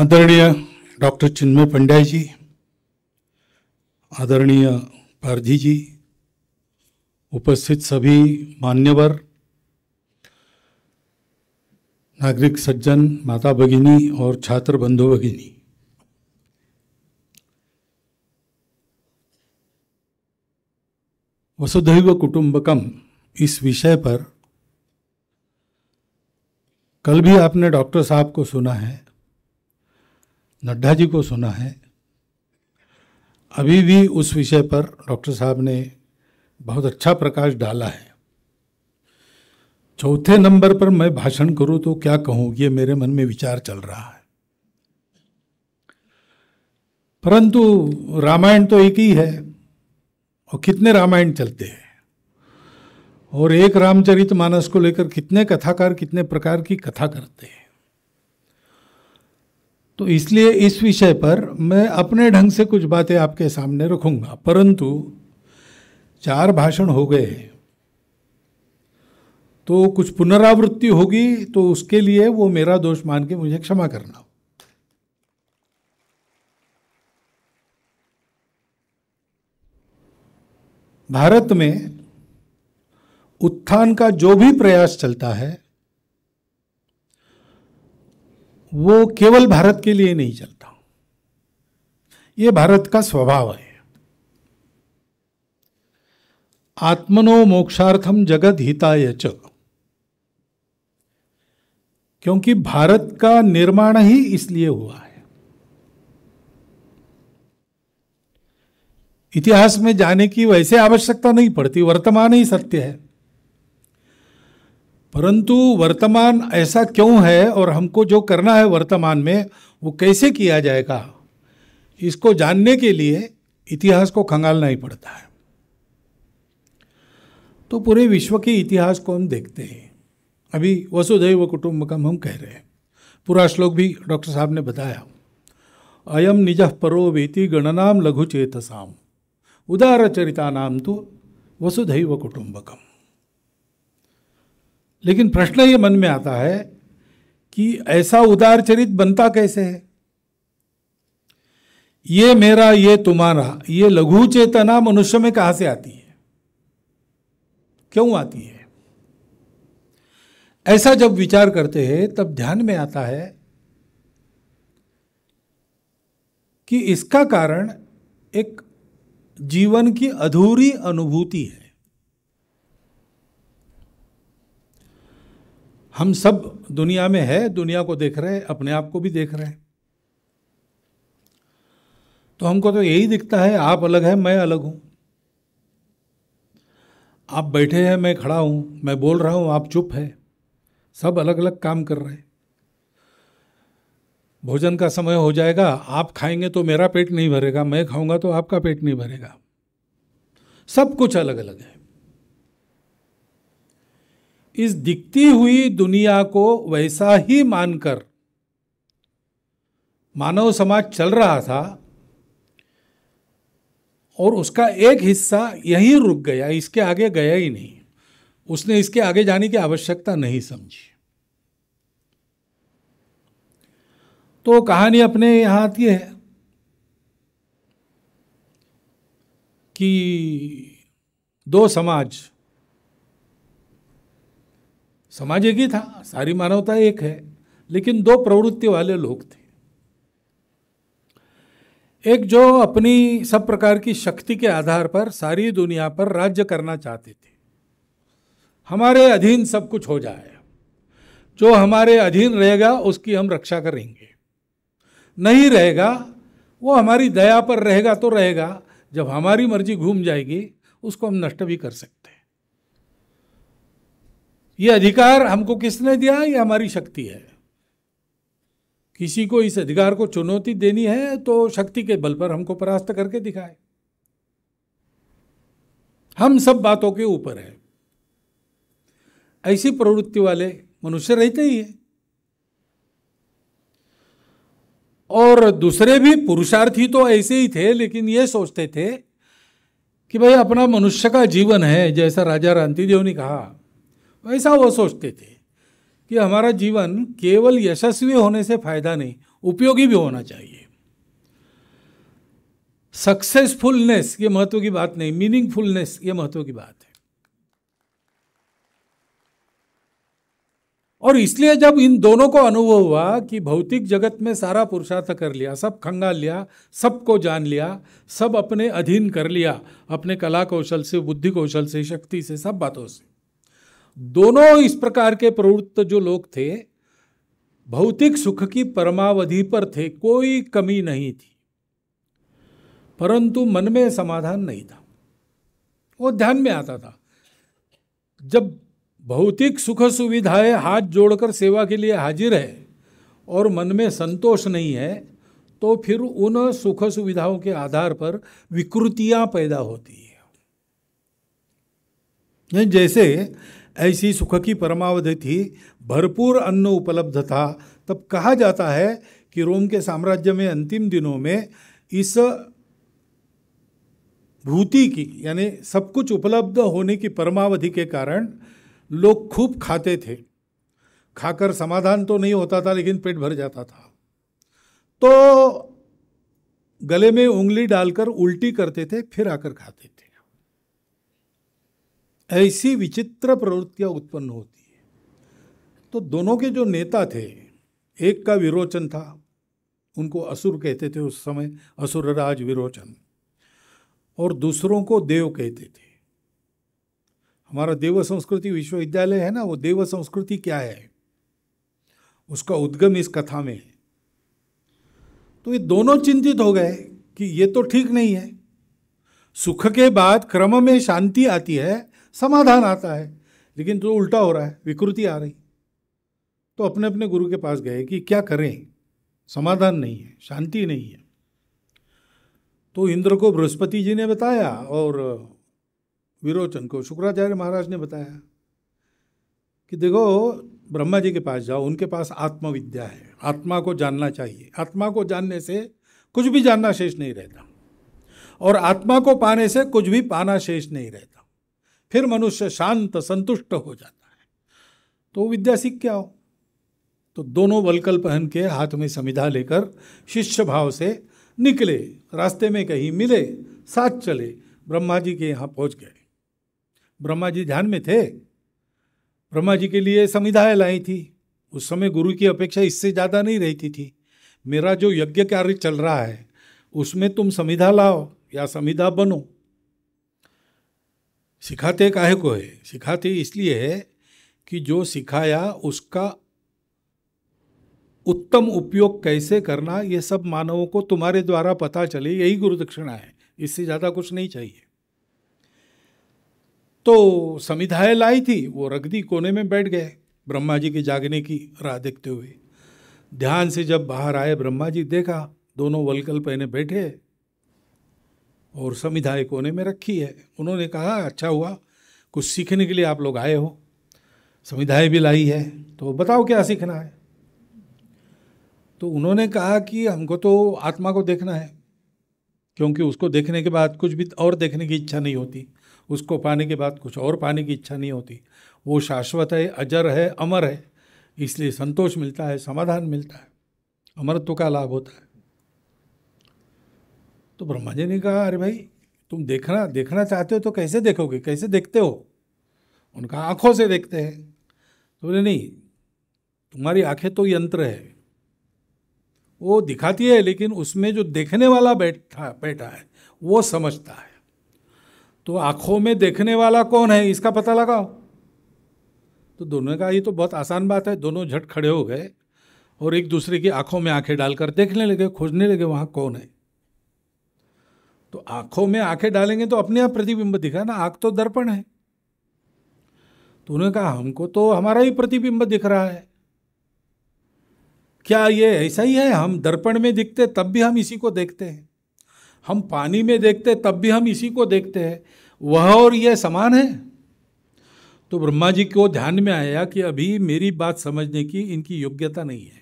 आदरणीय डॉक्टर चिन्मय पंड्या जी आदरणीय पारधी जी उपस्थित सभी मान्यवर नागरिक सज्जन माता भगिनी और छात्र बंधु भगिनी वसुधैव कुटुंबकम इस विषय पर कल भी आपने डॉक्टर साहब को सुना है नड्डा जी को सुना है अभी भी उस विषय पर डॉक्टर साहब ने बहुत अच्छा प्रकाश डाला है चौथे नंबर पर मैं भाषण करूं तो क्या कहूं ये मेरे मन में विचार चल रहा है परंतु रामायण तो एक ही है और कितने रामायण चलते हैं और एक रामचरित मानस को लेकर कितने कथाकार कितने प्रकार की कथा करते हैं तो इसलिए इस विषय पर मैं अपने ढंग से कुछ बातें आपके सामने रखूंगा परंतु चार भाषण हो गए तो कुछ पुनरावृत्ति होगी तो उसके लिए वो मेरा दोष मान के मुझे क्षमा करना भारत में उत्थान का जो भी प्रयास चलता है वो केवल भारत के लिए नहीं चलता ये भारत का स्वभाव है आत्मनो मोक्षार्थम जगत हिताय च क्योंकि भारत का निर्माण ही इसलिए हुआ है इतिहास में जाने की वैसे आवश्यकता नहीं पड़ती वर्तमान ही सत्य है परंतु वर्तमान ऐसा क्यों है और हमको जो करना है वर्तमान में वो कैसे किया जाएगा इसको जानने के लिए इतिहास को खंगालना ही पड़ता है तो पूरे विश्व के इतिहास को हम देखते हैं अभी वसुधैव कुटुम्बकम हम कह रहे हैं पूरा श्लोक भी डॉक्टर साहब ने बताया अयम निज परो वेति गणनाम लघु चेतसाम उदार चरिता नाम तो वसुधैव कुटुम्बकम लेकिन प्रश्न ये मन में आता है कि ऐसा उदार चरित बनता कैसे है ये मेरा ये तुम्हारा ये लघु चेतना मनुष्य में कहां से आती है क्यों आती है ऐसा जब विचार करते हैं तब ध्यान में आता है कि इसका कारण एक जीवन की अधूरी अनुभूति है हम सब दुनिया में है दुनिया को देख रहे हैं अपने आप को भी देख रहे हैं तो हमको तो यही दिखता है आप अलग है मैं अलग हूं आप बैठे हैं मैं खड़ा हूं मैं बोल रहा हूं आप चुप है सब अलग अलग काम कर रहे हैं भोजन का समय हो जाएगा आप खाएंगे तो मेरा पेट नहीं भरेगा मैं खाऊंगा तो आपका पेट नहीं भरेगा सब कुछ अलग अलग है इस दिखती हुई दुनिया को वैसा ही मानकर मानव समाज चल रहा था और उसका एक हिस्सा यहीं रुक गया इसके आगे गया ही नहीं उसने इसके आगे जाने की आवश्यकता नहीं समझी तो कहानी अपने यहाँ आती है कि दो समाज समाज एक ही था सारी मानवता एक है लेकिन दो प्रवृत्ति वाले लोग थे एक जो अपनी सब प्रकार की शक्ति के आधार पर सारी दुनिया पर राज्य करना चाहते थे हमारे अधीन सब कुछ हो जाए जो हमारे अधीन रहेगा उसकी हम रक्षा करेंगे नहीं रहेगा वो हमारी दया पर रहेगा तो रहेगा जब हमारी मर्जी घूम जाएगी उसको हम नष्ट भी कर सकते ये अधिकार हमको किसने दिया ये हमारी शक्ति है किसी को इस अधिकार को चुनौती देनी है तो शक्ति के बल पर हमको परास्त करके दिखाए हम सब बातों के ऊपर है ऐसी प्रवृत्ति वाले मनुष्य रहते ही है और दूसरे भी पुरुषार्थी तो ऐसे ही थे लेकिन ये सोचते थे कि भाई अपना मनुष्य का जीवन है जैसा राजा रांतिदेव ने कहा वैसा वो सोचते थे कि हमारा जीवन केवल यशस्वी होने से फायदा नहीं उपयोगी भी होना चाहिए सक्सेसफुलनेस ये महत्व की बात नहीं मीनिंगफुलनेस ये महत्व की बात है और इसलिए जब इन दोनों को अनुभव हुआ कि भौतिक जगत में सारा पुरुषार्थ कर लिया सब खंगाल लिया सबको जान लिया सब अपने अधीन कर लिया अपने कला कौशल से बुद्धि कौशल से शक्ति से सब बातों से दोनों इस प्रकार के प्रवृत्त जो लोग थे भौतिक सुख की परमावधि पर थे कोई कमी नहीं थी परंतु मन में समाधान नहीं था वो ध्यान में आता था जब भौतिक सुख सुविधाएं हाथ जोड़कर सेवा के लिए हाजिर है और मन में संतोष नहीं है तो फिर उन सुख सुविधाओं के आधार पर विकृतियां पैदा होती है जैसे ऐसी सुख की परमावधि थी भरपूर अन्न उपलब्ध था तब कहा जाता है कि रोम के साम्राज्य में अंतिम दिनों में इस भूति की यानी सब कुछ उपलब्ध होने की परमावधि के कारण लोग खूब खाते थे खाकर समाधान तो नहीं होता था लेकिन पेट भर जाता था तो गले में उंगली डालकर उल्टी करते थे फिर आकर खाते थे ऐसी विचित्र प्रवृत्तियाँ उत्पन्न होती है तो दोनों के जो नेता थे एक का विरोचन था उनको असुर कहते थे उस समय असुरराज विरोचन और दूसरों को देव कहते थे हमारा देव संस्कृति विश्वविद्यालय है ना वो देव संस्कृति क्या है उसका उद्गम इस कथा में है तो ये दोनों चिंतित हो गए कि ये तो ठीक नहीं है सुख के बाद क्रम में शांति आती है समाधान आता है लेकिन जो तो उल्टा हो रहा है विकृति आ रही तो अपने अपने गुरु के पास गए कि क्या करें समाधान नहीं है शांति नहीं है तो इंद्र को बृहस्पति जी ने बताया और विरोचन को शुक्राचार्य महाराज ने बताया कि देखो ब्रह्मा जी के पास जाओ उनके पास आत्मविद्या है आत्मा को जानना चाहिए आत्मा को जानने से कुछ भी जानना शेष नहीं रहता और आत्मा को पाने से कुछ भी पाना शेष नहीं रहता फिर मनुष्य शांत संतुष्ट हो जाता है तो विद्या सीख क्या हो तो दोनों वलकल पहन के हाथ में समिधा लेकर शिष्य भाव से निकले रास्ते में कहीं मिले साथ चले ब्रह्मा जी के यहाँ पहुँच गए ब्रह्मा जी ध्यान में थे ब्रह्मा जी के लिए संविधाएँ लाई थी उस समय गुरु की अपेक्षा इससे ज़्यादा नहीं रहती थी मेरा जो यज्ञ कार्य चल रहा है उसमें तुम संविधा लाओ या संविधा बनो सिखाते काहे को है सिखाते इसलिए है कि जो सिखाया उसका उत्तम उपयोग कैसे करना ये सब मानवों को तुम्हारे द्वारा पता चले यही गुरु दक्षिणा है इससे ज़्यादा कुछ नहीं चाहिए तो समिधाएं लाई थी वो रख दी कोने में बैठ गए ब्रह्मा जी के जागने की राह देखते हुए ध्यान से जब बाहर आए ब्रह्मा जी देखा दोनों वलकल पहने बैठे और संविधायकों ने में रखी है उन्होंने कहा अच्छा हुआ कुछ सीखने के लिए आप लोग आए हो संविधाय भी लाई है तो बताओ क्या सीखना है तो उन्होंने कहा कि हमको तो आत्मा को देखना है क्योंकि उसको देखने के बाद कुछ भी और देखने की इच्छा नहीं होती उसको पाने के बाद कुछ और पाने की इच्छा नहीं होती वो शाश्वत है अजर है अमर है इसलिए संतोष मिलता है समाधान मिलता है अमरत्व का लाभ होता है तो ब्रह्मा जी ने कहा अरे भाई तुम देखना देखना चाहते हो तो कैसे देखोगे कैसे देखते हो उनका आँखों से देखते हैं तो बोले नहीं तुम्हारी आंखें तो यंत्र है वो दिखाती है लेकिन उसमें जो देखने वाला बैठा बैठा है वो समझता है तो आंखों में देखने वाला कौन है इसका पता लगाओ तो दोनों का ये तो बहुत आसान बात है दोनों झट खड़े हो गए और एक दूसरे की आंखों में आंखें डालकर देखने लगे खोजने लगे वहाँ कौन है तो आंखों में आंखें डालेंगे तो अपने आप प्रतिबिंब दिखा ना आंख तो दर्पण है तो उन्होंने कहा हमको तो हमारा ही प्रतिबिंब दिख रहा है क्या ये ऐसा ही है हम दर्पण में दिखते तब भी हम इसी को देखते हैं हम पानी में देखते तब भी हम इसी को देखते हैं वह और यह समान है तो ब्रह्मा जी को ध्यान में आया कि अभी मेरी बात समझने की इनकी योग्यता नहीं है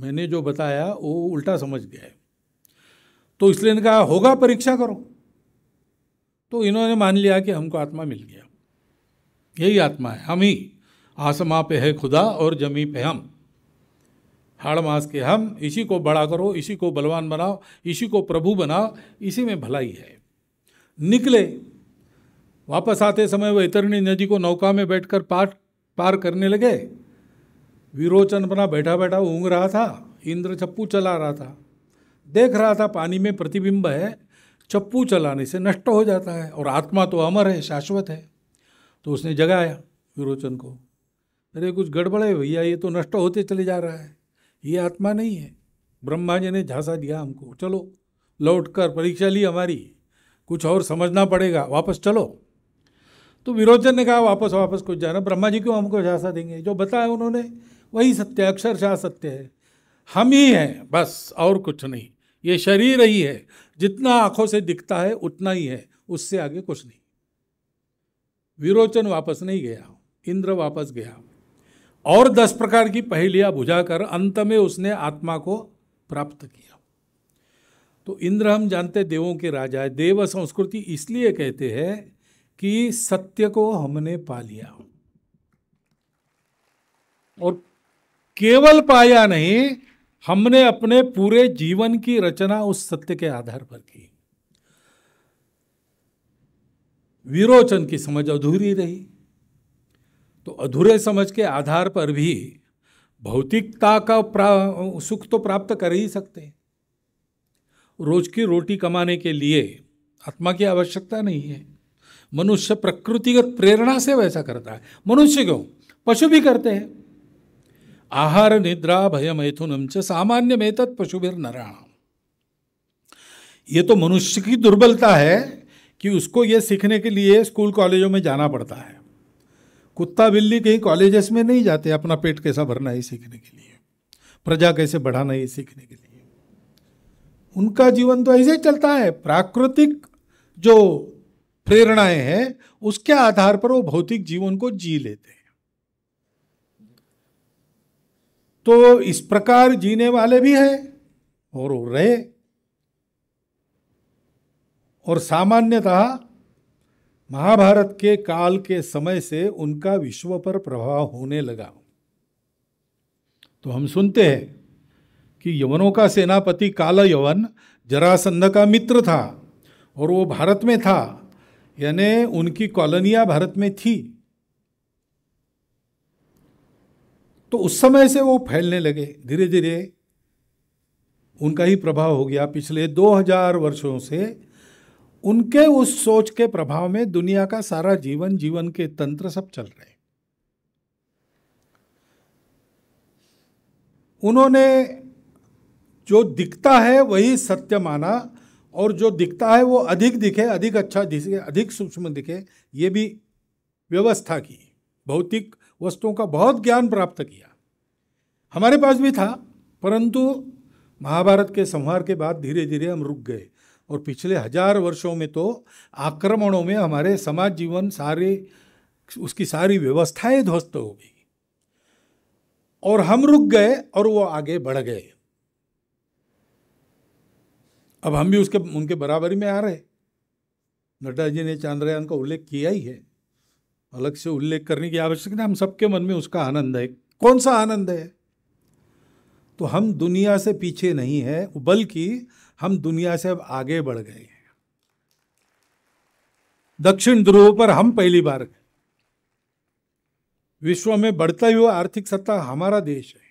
मैंने जो बताया वो उल्टा समझ गया है तो इसलिए इनका होगा परीक्षा करो तो इन्होंने मान लिया कि हमको आत्मा मिल गया यही आत्मा है हम ही आसमा पे है खुदा और जमी पे हम हाड़ मास के हम इसी को बड़ा करो इसी को बलवान बनाओ इसी को प्रभु बनाओ इसी में भलाई है निकले वापस आते समय वह इतरणी नदी को नौका में बैठकर पार पार करने लगे विरोचन बना बैठा बैठा ऊँग रहा था इंद्र चप्पू चला रहा था देख रहा था पानी में प्रतिबिंब है चप्पू चलाने से नष्ट हो जाता है और आत्मा तो अमर है शाश्वत है तो उसने जगाया विरोचन को अरे कुछ गड़बड़ है भैया ये तो नष्ट होते चले जा रहा है ये आत्मा नहीं है ब्रह्मा जी ने झांसा दिया हमको चलो लौट कर परीक्षा ली हमारी कुछ और समझना पड़ेगा वापस चलो तो विरोचन ने कहा वापस वापस कुछ जाना ब्रह्मा जी क्यों हमको झांसा देंगे जो बताया उन्होंने वही सत्य अक्षरशाह सत्य है हम ही हैं बस और कुछ नहीं ये शरीर ही है जितना आंखों से दिखता है उतना ही है उससे आगे कुछ नहीं विरोचन वापस नहीं गया इंद्र वापस गया और दस प्रकार की पहेलियां बुझाकर अंत में उसने आत्मा को प्राप्त किया तो इंद्र हम जानते देवों के राजा है देव संस्कृति इसलिए कहते हैं कि सत्य को हमने पा लिया और केवल पाया नहीं हमने अपने पूरे जीवन की रचना उस सत्य के आधार पर की विरोचन की समझ अधूरी रही तो अधूरे समझ के आधार पर भी भौतिकता का सुख तो प्राप्त कर ही सकते हैं रोज की रोटी कमाने के लिए आत्मा की आवश्यकता नहीं है मनुष्य प्रकृतिगत प्रेरणा से वैसा करता है मनुष्य क्यों पशु भी करते हैं आहार निद्रा भय मैथुनम च सामान्य में तत् पशुभिर नारायण ये तो मनुष्य की दुर्बलता है कि उसको ये सीखने के लिए स्कूल कॉलेजों में जाना पड़ता है कुत्ता बिल्ली कहीं कॉलेजेस में नहीं जाते अपना पेट कैसा भरना है सीखने के लिए प्रजा कैसे बढ़ाना है सीखने के लिए उनका जीवन तो ऐसे ही चलता है प्राकृतिक जो प्रेरणाएं हैं उसके आधार पर वो भौतिक जीवन को जी लेते हैं तो इस प्रकार जीने वाले भी हैं और रहे और सामान्यतः महाभारत के काल के समय से उनका विश्व पर प्रभाव होने लगा तो हम सुनते हैं कि यवनों का सेनापति काला यवन जरासंध का मित्र था और वो भारत में था यानी उनकी कॉलोनियाँ भारत में थी तो उस समय से वो फैलने लगे धीरे धीरे उनका ही प्रभाव हो गया पिछले 2000 वर्षों से उनके उस सोच के प्रभाव में दुनिया का सारा जीवन जीवन के तंत्र सब चल रहे उन्होंने जो दिखता है वही सत्य माना और जो दिखता है वो अधिक दिखे अधिक अच्छा दिखे अधिक सूक्ष्म दिखे ये भी व्यवस्था की भौतिक वस्तुओं का बहुत ज्ञान प्राप्त किया हमारे पास भी था परंतु महाभारत के संहार के बाद धीरे धीरे हम रुक गए और पिछले हजार वर्षों में तो आक्रमणों में हमारे समाज जीवन सारे उसकी सारी व्यवस्थाएं ध्वस्त हो गई और हम रुक गए और वो आगे बढ़ गए अब हम भी उसके उनके बराबरी में आ रहे नड्डा जी ने चांद्रयान का उल्लेख किया ही है अलग से उल्लेख करने की आवश्यकता हम सबके मन में उसका आनंद है कौन सा आनंद है तो हम दुनिया से पीछे नहीं है बल्कि हम दुनिया से अब आगे बढ़ गए हैं दक्षिण ध्रुव पर हम पहली बार गए विश्व में बढ़ता हुआ आर्थिक सत्ता हमारा देश है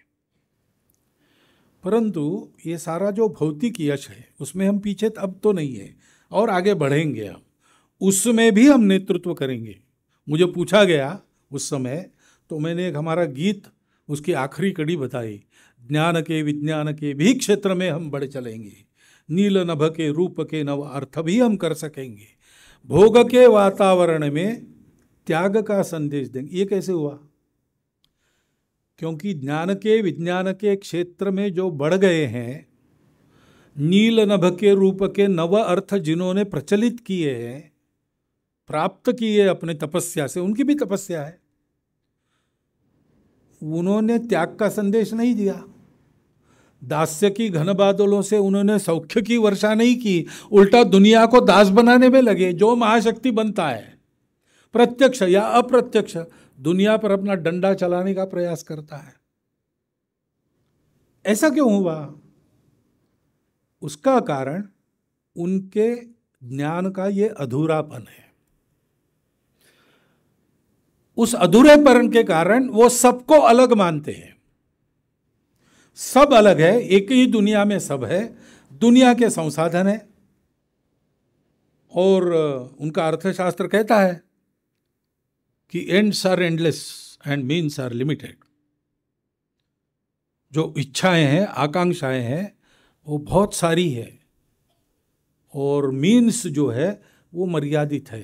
परंतु ये सारा जो भौतिक यश है उसमें हम पीछे अब तो नहीं है और आगे बढ़ेंगे हम उसमें भी हम नेतृत्व करेंगे मुझे पूछा गया उस समय तो मैंने एक हमारा गीत उसकी आखिरी कड़ी बताई ज्ञान के विज्ञान के भी क्षेत्र में हम बढ़ चलेंगे नील नभ के रूप के नव अर्थ भी हम कर सकेंगे भोग के वातावरण में त्याग का संदेश देंगे ये कैसे हुआ क्योंकि ज्ञान के विज्ञान के क्षेत्र में जो बढ़ गए हैं नील नभ के रूप के नव अर्थ जिन्होंने प्रचलित किए हैं प्राप्त किए अपने तपस्या से उनकी भी तपस्या है उन्होंने त्याग का संदेश नहीं दिया दास्य की घन बादलों से उन्होंने सौख्य की वर्षा नहीं की उल्टा दुनिया को दास बनाने में लगे जो महाशक्ति बनता है प्रत्यक्ष या अप्रत्यक्ष दुनिया पर अपना डंडा चलाने का प्रयास करता है ऐसा क्यों हुआ उसका कारण उनके ज्ञान का ये अधूरापन है उस अधूरेपन के कारण वो सबको अलग मानते हैं सब अलग है एक ही दुनिया में सब है दुनिया के संसाधन है और उनका अर्थशास्त्र कहता है कि ends are endless and means are limited जो इच्छाएं हैं आकांक्षाएं हैं वो बहुत सारी है और मीन्स जो है वो मर्यादित है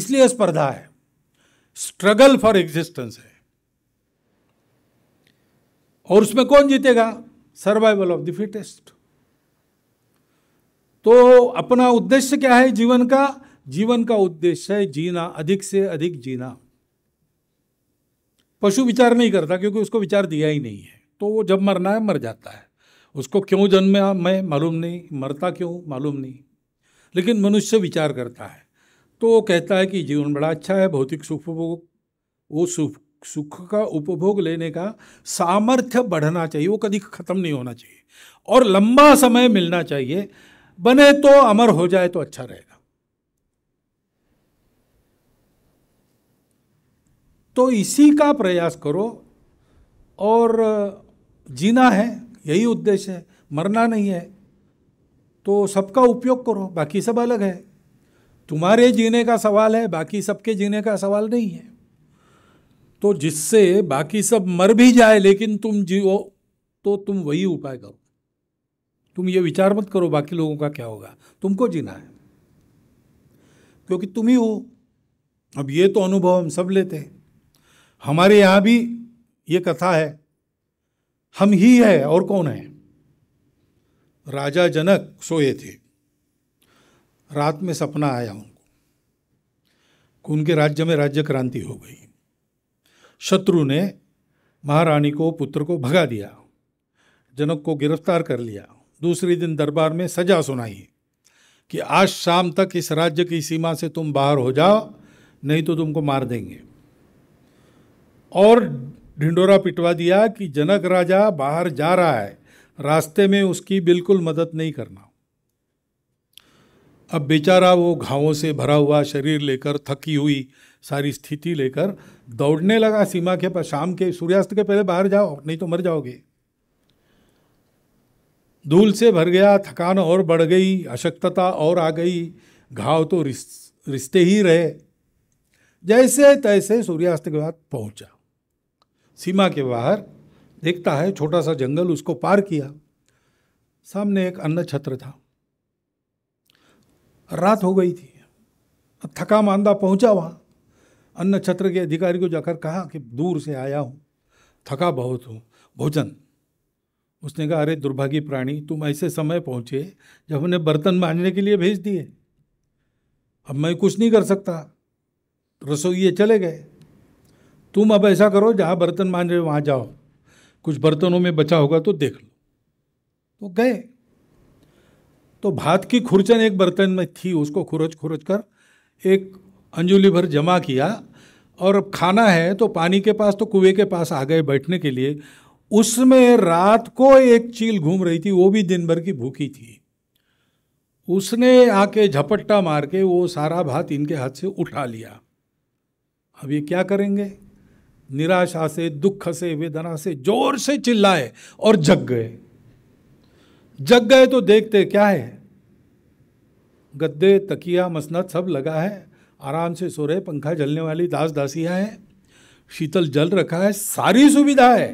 इसलिए स्पर्धा है स्ट्रगल फॉर एग्जिस्टेंस है और उसमें कौन जीतेगा सर्वाइवल ऑफ द फिटेस्ट तो अपना उद्देश्य क्या है जीवन का जीवन का उद्देश्य है जीना अधिक से अधिक जीना पशु विचार नहीं करता क्योंकि उसको विचार दिया ही नहीं है तो वो जब मरना है मर जाता है उसको क्यों जन्म मैं मालूम नहीं मरता क्यों मालूम नहीं लेकिन मनुष्य विचार करता है तो कहता है कि जीवन बड़ा अच्छा है भौतिक सुख उपभोग वो सुख सुख का उपभोग लेने का सामर्थ्य बढ़ना चाहिए वो कभी ख़त्म नहीं होना चाहिए और लंबा समय मिलना चाहिए बने तो अमर हो जाए तो अच्छा रहेगा तो इसी का प्रयास करो और जीना है यही उद्देश्य है मरना नहीं है तो सबका उपयोग करो बाकी सब अलग है तुम्हारे जीने का सवाल है बाकी सबके जीने का सवाल नहीं है तो जिससे बाकी सब मर भी जाए लेकिन तुम जियो तो तुम वही उपाय करो तुम ये विचार मत करो बाकी लोगों का क्या होगा तुमको जीना है क्योंकि तुम ही हो अब ये तो अनुभव हम सब लेते हैं हमारे यहां भी ये कथा है हम ही है और कौन है राजा जनक सोए थे रात में सपना आया उनको उनके राज्य में राज्य क्रांति हो गई शत्रु ने महारानी को पुत्र को भगा दिया जनक को गिरफ्तार कर लिया दूसरे दिन दरबार में सजा सुनाई कि आज शाम तक इस राज्य की सीमा से तुम बाहर हो जाओ नहीं तो तुमको मार देंगे और ढिंडोरा पिटवा दिया कि जनक राजा बाहर जा रहा है रास्ते में उसकी बिल्कुल मदद नहीं करना अब बेचारा वो घावों से भरा हुआ शरीर लेकर थकी हुई सारी स्थिति लेकर दौड़ने लगा सीमा के पास शाम के सूर्यास्त के पहले बाहर जाओ नहीं तो मर जाओगे धूल से भर गया थकान और बढ़ गई अशक्तता और आ गई घाव तो रिश्ते ही रहे जैसे तैसे सूर्यास्त के बाद पहुंचा सीमा के बाहर देखता है छोटा सा जंगल उसको पार किया सामने एक अन्न छत्र था रात हो गई थी थका मांदा पहुंचा वहाँ अन्न छत्र के अधिकारी को जाकर कहा कि दूर से आया हूँ थका बहुत हूँ भोजन उसने कहा अरे दुर्भाग्य प्राणी तुम ऐसे समय पहुँचे जब हमने बर्तन मांझने के लिए भेज दिए अब मैं कुछ नहीं कर सकता ये चले गए तुम अब ऐसा करो जहाँ बर्तन मांझ रहे वहाँ जाओ कुछ बर्तनों में बचा होगा तो देख लो तो गए तो भात की खुरचन एक बर्तन में थी उसको खुरच खुरच कर एक अंजुली भर जमा किया और अब खाना है तो पानी के पास तो कुएं के पास आ गए बैठने के लिए उसमें रात को एक चील घूम रही थी वो भी दिन भर की भूखी थी उसने आके झपट्टा मार के वो सारा भात इनके हाथ से उठा लिया अब ये क्या करेंगे निराशा से दुख से वेदना से जोर से चिल्लाए और जग गए जग गए तो देखते क्या है गद्दे तकिया मसनत सब लगा है आराम से सो रहे पंखा जलने वाली दास दासियां हैं शीतल जल रखा है सारी सुविधा है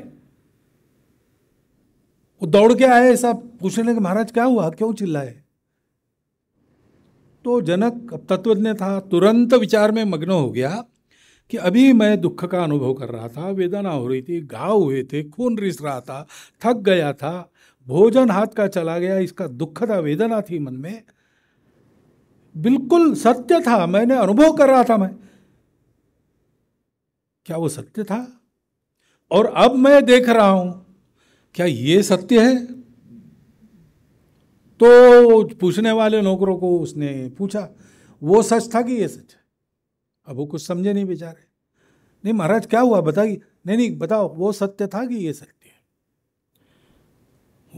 वो दौड़ के आए ऐसा पूछने के महाराज क्या हुआ क्यों चिल्लाए तो जनक अब तत्वज्ञ था तुरंत विचार में मग्न हो गया कि अभी मैं दुख का अनुभव कर रहा था वेदना हो रही थी घाव हुए थे खून रिस रहा था थक गया था भोजन हाथ का चला गया इसका दुखद वेदना थी मन में बिल्कुल सत्य था मैंने अनुभव कर रहा था मैं क्या वो सत्य था और अब मैं देख रहा हूं क्या ये सत्य है तो पूछने वाले नौकरों को उसने पूछा वो सच था कि ये सच है अब वो कुछ समझे नहीं बेचारे नहीं महाराज क्या हुआ बताइए नहीं नहीं बताओ वो सत्य था कि ये सत्य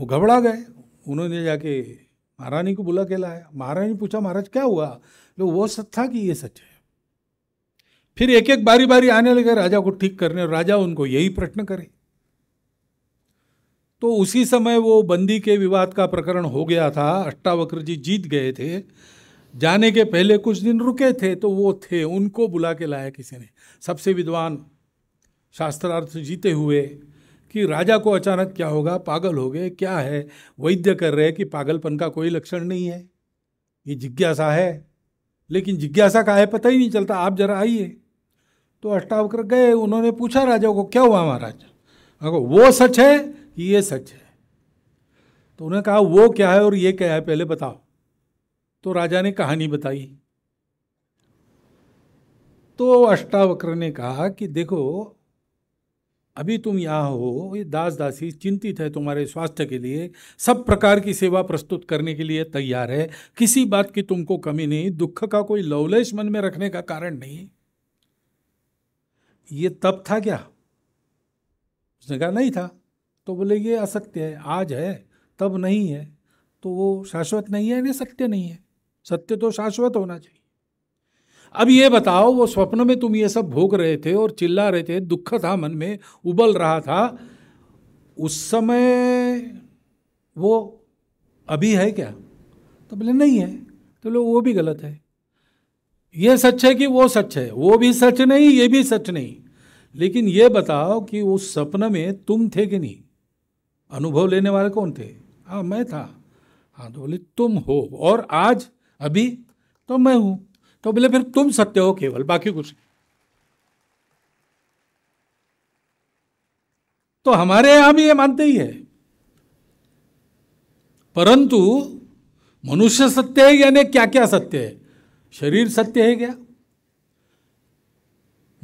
वो घबरा गए उन्होंने जाके महारानी को बुला के लाया महारानी पूछा महाराज क्या हुआ लोग वो सच था कि ये सच है फिर एक एक बारी बारी आने लगे राजा को ठीक करने और राजा उनको यही प्रश्न करे तो उसी समय वो बंदी के विवाद का प्रकरण हो गया था अष्टावक्र जी जीत गए थे जाने के पहले कुछ दिन रुके थे तो वो थे उनको बुला के लाया किसी ने सबसे विद्वान शास्त्रार्थ जीते हुए कि राजा को अचानक क्या होगा पागल हो गए क्या है वैद्य कर रहे कि पागलपन का कोई लक्षण नहीं है ये जिज्ञासा है लेकिन जिज्ञासा का है पता ही नहीं चलता आप जरा आइए तो अष्टावक्र गए उन्होंने पूछा राजा को क्या हुआ महाराज अगर वो सच है कि ये सच है तो उन्होंने कहा वो क्या है और ये क्या है पहले बताओ तो राजा ने कहानी बताई तो अष्टावक्र ने कहा कि देखो अभी तुम यहाँ हो ये दास दासी चिंतित है तुम्हारे स्वास्थ्य के लिए सब प्रकार की सेवा प्रस्तुत करने के लिए तैयार है किसी बात की तुमको कमी नहीं दुख का कोई लवलेश मन में रखने का कारण नहीं ये तब था क्या उसने कहा नहीं था तो बोले ये असत्य है आज है तब नहीं है तो वो शाश्वत नहीं है ये सत्य नहीं है सत्य तो शाश्वत होना चाहिए अब ये बताओ वो स्वप्न में तुम ये सब भोग रहे थे और चिल्ला रहे थे दुख था मन में उबल रहा था उस समय वो अभी है क्या तो बोले नहीं है तो बोले वो भी गलत है ये सच है कि वो सच है वो भी सच नहीं ये भी सच नहीं लेकिन ये बताओ कि उस सपन में तुम थे कि नहीं अनुभव लेने वाले कौन थे हाँ मैं था हाँ तो बोले तुम हो और आज अभी तो मैं हूँ तो बोले फिर तुम सत्य हो केवल बाकी कुछ तो हमारे यहां भी ये मानते ही है परंतु मनुष्य सत्य है यानी क्या क्या सत्य है शरीर सत्य है क्या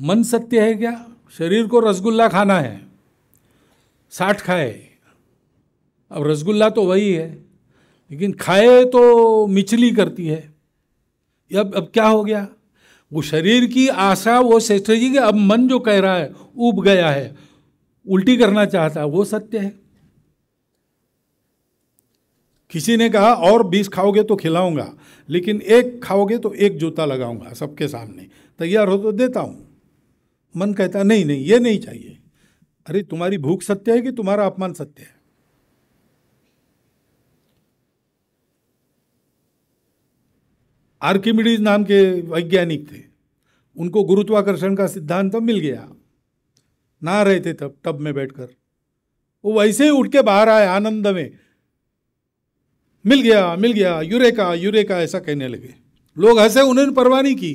मन सत्य है क्या शरीर को रसगुल्ला खाना है साठ खाए अब रसगुल्ला तो वही है लेकिन खाए तो मिचली करती है अब अब क्या हो गया वो शरीर की आशा वो श्रेष्ठ जी कि अब मन जो कह रहा है उब गया है उल्टी करना चाहता है वो सत्य है किसी ने कहा और बीस खाओगे तो खिलाऊंगा लेकिन एक खाओगे तो एक जूता लगाऊंगा सबके सामने तैयार हो तो देता हूं मन कहता नहीं नहीं ये नहीं चाहिए अरे तुम्हारी भूख सत्य है कि तुम्हारा अपमान सत्य है आर्किमिडीज नाम के वैज्ञानिक थे उनको गुरुत्वाकर्षण का सिद्धांत तो मिल गया ना रहे थे तब टब में बैठकर वो वैसे ही उठ के बाहर आए आनंद में मिल गया मिल गया यूरेका यूरेका ऐसा कहने लगे लोग हंसे उन्होंने परवाह नहीं की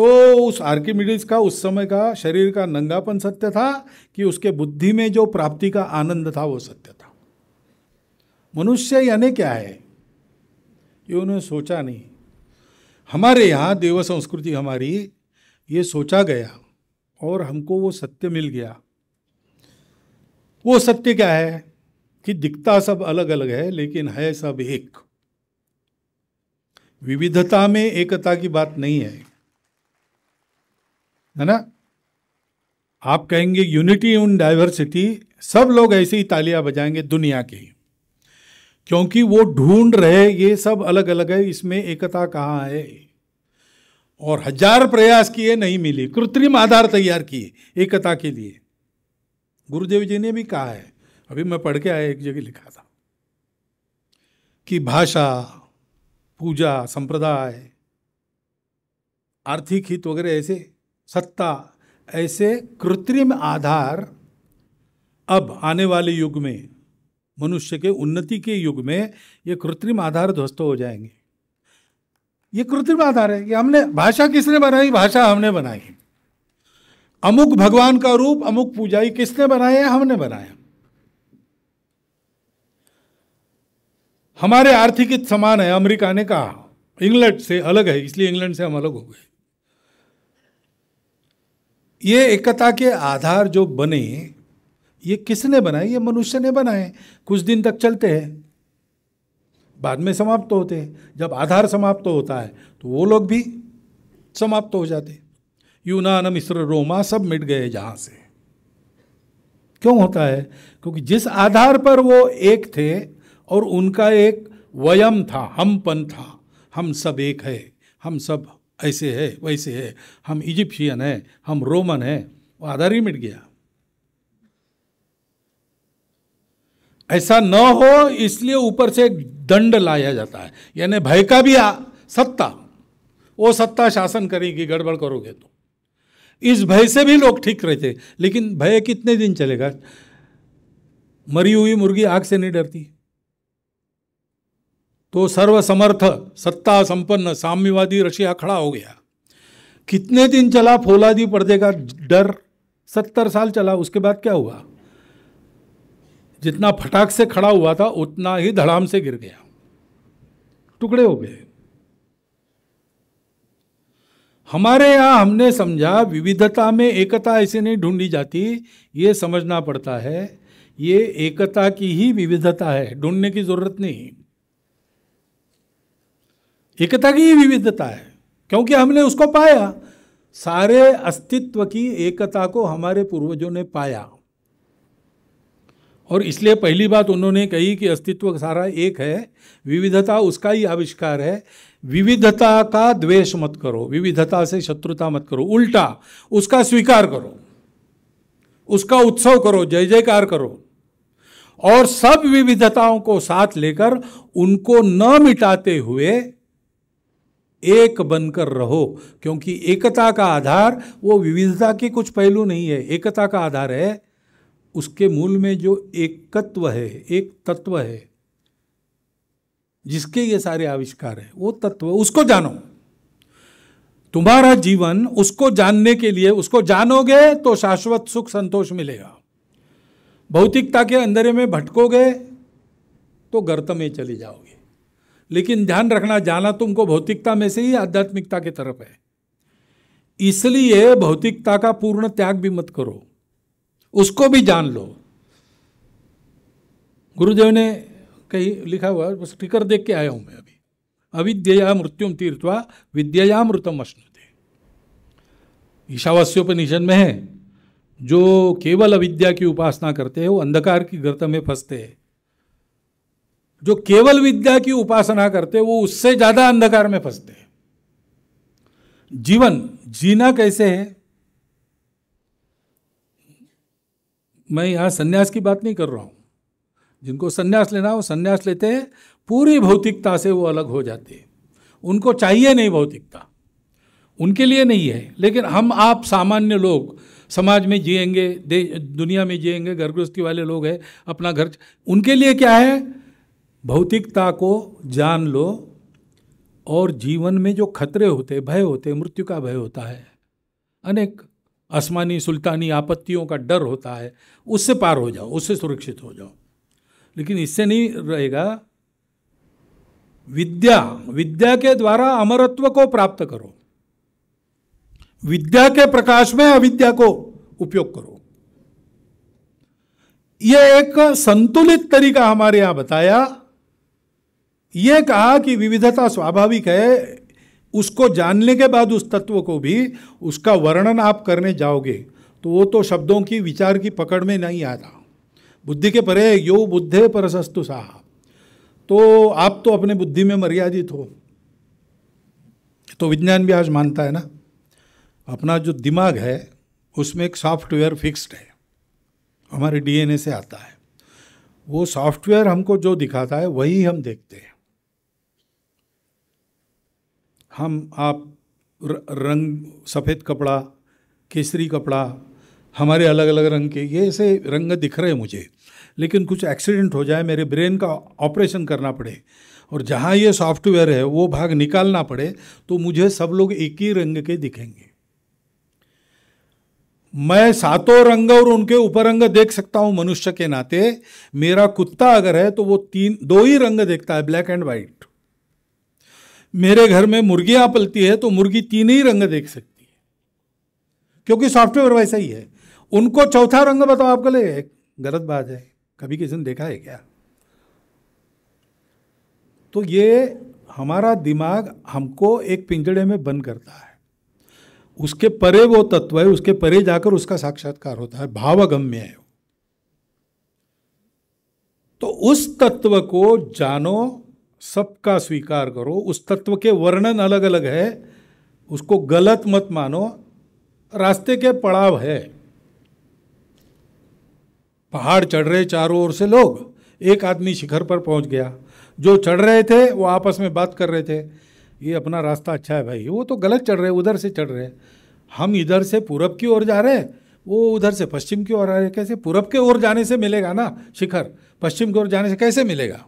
तो उस आर्किमिडीज का उस समय का शरीर का नंगापन सत्य था कि उसके बुद्धि में जो प्राप्ति का आनंद था वो सत्य था मनुष्य यानी क्या है ये उन्होंने सोचा नहीं हमारे यहाँ देव संस्कृति हमारी ये सोचा गया और हमको वो सत्य मिल गया वो सत्य क्या है कि दिखता सब अलग अलग है लेकिन है सब एक विविधता में एकता की बात नहीं है है ना आप कहेंगे यूनिटी इन डाइवर्सिटी सब लोग ऐसे ही तालियां बजाएंगे दुनिया के ही क्योंकि वो ढूंढ रहे ये सब अलग अलग है इसमें एकता कहाँ है और हजार प्रयास किए नहीं मिले कृत्रिम आधार तैयार किए एकता के लिए गुरुदेव जी ने भी कहा है अभी मैं पढ़ के आया एक जगह लिखा था कि भाषा पूजा संप्रदाय आर्थिक हित वगैरह ऐसे सत्ता ऐसे कृत्रिम आधार अब आने वाले युग में मनुष्य के उन्नति के युग में ये कृत्रिम आधार ध्वस्त हो जाएंगे ये कृत्रिम आधार है कि हमने भाषा किसने बनाई भाषा हमने बनाई अमुक भगवान का रूप अमुक पूजाई किसने बनाया हमने बनाया हमारे आर्थिक समान है अमेरिका ने कहा इंग्लैंड से अलग है इसलिए इंग्लैंड से हम अलग हो गए ये एकता के आधार जो बने ये किसने बनाए ये मनुष्य ने बनाए कुछ दिन तक चलते हैं बाद में समाप्त तो होते हैं जब आधार समाप्त तो होता है तो वो लोग भी समाप्त तो हो जाते यूनान मिस्र रोमा सब मिट गए जहाँ से क्यों होता है क्योंकि जिस आधार पर वो एक थे और उनका एक वयम था हमपन था हम सब एक है हम सब ऐसे है वैसे है हम इजिप्शियन है हम रोमन है वो आधार ही मिट गया ऐसा न हो इसलिए ऊपर से दंड लाया जाता है यानी भय का भी आ, सत्ता वो सत्ता शासन करेगी गड़बड़ करोगे तो इस भय से भी लोग ठीक रहते लेकिन भय कितने दिन चलेगा मरी हुई मुर्गी आग से नहीं डरती तो सर्वसमर्थ सत्ता संपन्न साम्यवादी रशिया खड़ा हो गया कितने दिन चला फौलादी पर्दे का डर सत्तर साल चला उसके बाद क्या हुआ जितना फटाक से खड़ा हुआ था उतना ही धड़ाम से गिर गया टुकड़े हो गए हमारे यहां हमने समझा विविधता में एकता ऐसे नहीं ढूंढी जाती ये समझना पड़ता है ये एकता की ही विविधता है ढूंढने की जरूरत नहीं एकता की ही विविधता है क्योंकि हमने उसको पाया सारे अस्तित्व की एकता को हमारे पूर्वजों ने पाया और इसलिए पहली बात उन्होंने कही कि अस्तित्व सारा एक है विविधता उसका ही आविष्कार है विविधता का द्वेष मत करो विविधता से शत्रुता मत करो उल्टा उसका स्वीकार करो उसका उत्सव करो जय जयकार करो और सब विविधताओं को साथ लेकर उनको न मिटाते हुए एक बनकर रहो क्योंकि एकता का आधार वो विविधता के कुछ पहलू नहीं है एकता का आधार है उसके मूल में जो एकत्व है एक तत्व है जिसके ये सारे आविष्कार है वो तत्व उसको जानो तुम्हारा जीवन उसको जानने के लिए उसको जानोगे तो शाश्वत सुख संतोष मिलेगा भौतिकता के अंधेरे में भटकोगे तो गर्त में चले जाओगे लेकिन ध्यान रखना जाना तुमको भौतिकता में से ही आध्यात्मिकता की तरफ है इसलिए भौतिकता का पूर्ण त्याग भी मत करो उसको भी जान लो गुरुदेव ने कहीं लिखा हुआ बस स्टिकर देख के आया हूं मैं अभी अविद्या मृत्युम तीर्थवा मृतम अश्नुते ईशावास्योपनिषद में है जो केवल अविद्या की उपासना करते हैं वो अंधकार की गर्त में फंसते हैं जो केवल विद्या की उपासना करते हैं वो उससे ज़्यादा अंधकार में फंसते हैं जीवन जीना कैसे है मैं यहाँ सन्यास की बात नहीं कर रहा हूँ जिनको सन्यास लेना वो सन्यास लेते हैं पूरी भौतिकता से वो अलग हो जाते हैं उनको चाहिए नहीं भौतिकता उनके लिए नहीं है लेकिन हम आप सामान्य लोग समाज में जिएंगे दुनिया में जिएंगे घर गृहस्थी वाले लोग हैं अपना घर उनके लिए क्या है भौतिकता को जान लो और जीवन में जो खतरे होते भय होते मृत्यु का भय होता है अनेक आसमानी सुल्तानी आपत्तियों का डर होता है उससे पार हो जाओ उससे सुरक्षित हो जाओ लेकिन इससे नहीं रहेगा विद्या विद्या के द्वारा अमरत्व को प्राप्त करो विद्या के प्रकाश में अविद्या को उपयोग करो यह एक संतुलित तरीका हमारे यहां बताया यह कहा कि विविधता स्वाभाविक है उसको जानने के बाद उस तत्व को भी उसका वर्णन आप करने जाओगे तो वो तो शब्दों की विचार की पकड़ में नहीं आता बुद्धि के परे यो बुद्धे परसस्तु साहब तो आप तो अपने बुद्धि में मर्यादित हो तो विज्ञान भी आज मानता है ना अपना जो दिमाग है उसमें एक सॉफ्टवेयर फिक्स्ड है हमारे डीएनए से आता है वो सॉफ्टवेयर हमको जो दिखाता है वही हम देखते हैं हम आप रंग सफ़ेद कपड़ा केसरी कपड़ा हमारे अलग अलग रंग के ये ऐसे रंग दिख रहे हैं मुझे लेकिन कुछ एक्सीडेंट हो जाए मेरे ब्रेन का ऑपरेशन करना पड़े और जहाँ ये सॉफ्टवेयर है वो भाग निकालना पड़े तो मुझे सब लोग एक ही रंग के दिखेंगे मैं सातों रंग और उनके उपरंग देख सकता हूँ मनुष्य के नाते मेरा कुत्ता अगर है तो वो तीन दो ही रंग देखता है ब्लैक एंड वाइट मेरे घर में मुर्गियां पलती है तो मुर्गी तीन ही रंग देख सकती है क्योंकि सॉफ्टवेयर वैसा ही है उनको चौथा रंग बताओ आपके लिए गलत बात है कभी किसी ने देखा है क्या तो ये हमारा दिमाग हमको एक पिंजड़े में बंद करता है उसके परे वो तत्व है उसके परे जाकर उसका साक्षात्कार होता है भावगम्य है तो उस तत्व को जानो सबका स्वीकार करो उस तत्व के वर्णन अलग अलग है उसको गलत मत मानो रास्ते के पड़ाव है पहाड़ चढ़ रहे चारों ओर से लोग एक आदमी शिखर पर पहुंच गया जो चढ़ रहे थे वो आपस में बात कर रहे थे ये अपना रास्ता अच्छा है भाई वो तो गलत चढ़ रहे उधर से चढ़ रहे हम इधर से पूरब की ओर जा रहे हैं वो उधर से पश्चिम की ओर आ रहे कैसे पूरब के ओर जाने से मिलेगा ना शिखर पश्चिम की ओर जाने से कैसे मिलेगा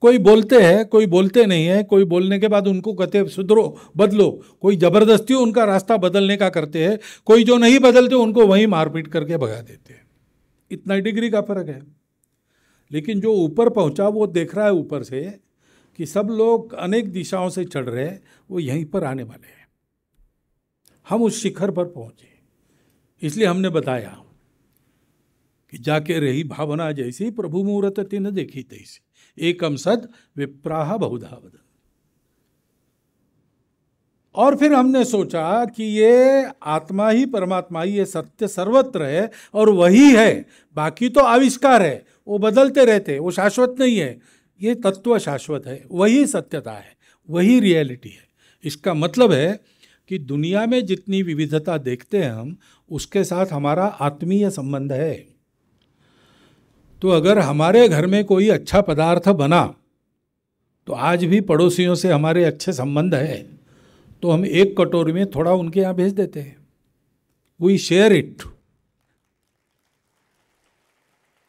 कोई बोलते हैं कोई बोलते नहीं है कोई बोलने के बाद उनको कहते सुधरो बदलो कोई ज़बरदस्ती उनका रास्ता बदलने का करते हैं कोई जो नहीं बदलते उनको वहीं मारपीट करके भगा देते हैं इतना डिग्री का फर्क है लेकिन जो ऊपर पहुंचा वो देख रहा है ऊपर से कि सब लोग अनेक दिशाओं से चढ़ रहे हैं वो यहीं पर आने वाले हैं हम उस शिखर पर पहुंचे इसलिए हमने बताया कि जाके रही भावना जैसी प्रभु मुहूर्त तीन देखी तैसी एकम सद विप्राह बहुधा वदन और फिर हमने सोचा कि ये आत्मा ही परमात्मा ही ये सत्य सर्वत्र है और वही है बाकी तो आविष्कार है वो बदलते रहते वो शाश्वत नहीं है ये तत्व शाश्वत है वही सत्यता है वही रियलिटी है इसका मतलब है कि दुनिया में जितनी विविधता देखते हैं हम उसके साथ हमारा आत्मीय संबंध है तो अगर हमारे घर में कोई अच्छा पदार्थ बना तो आज भी पड़ोसियों से हमारे अच्छे संबंध है तो हम एक कटोरी में थोड़ा उनके यहाँ भेज देते हैं we share it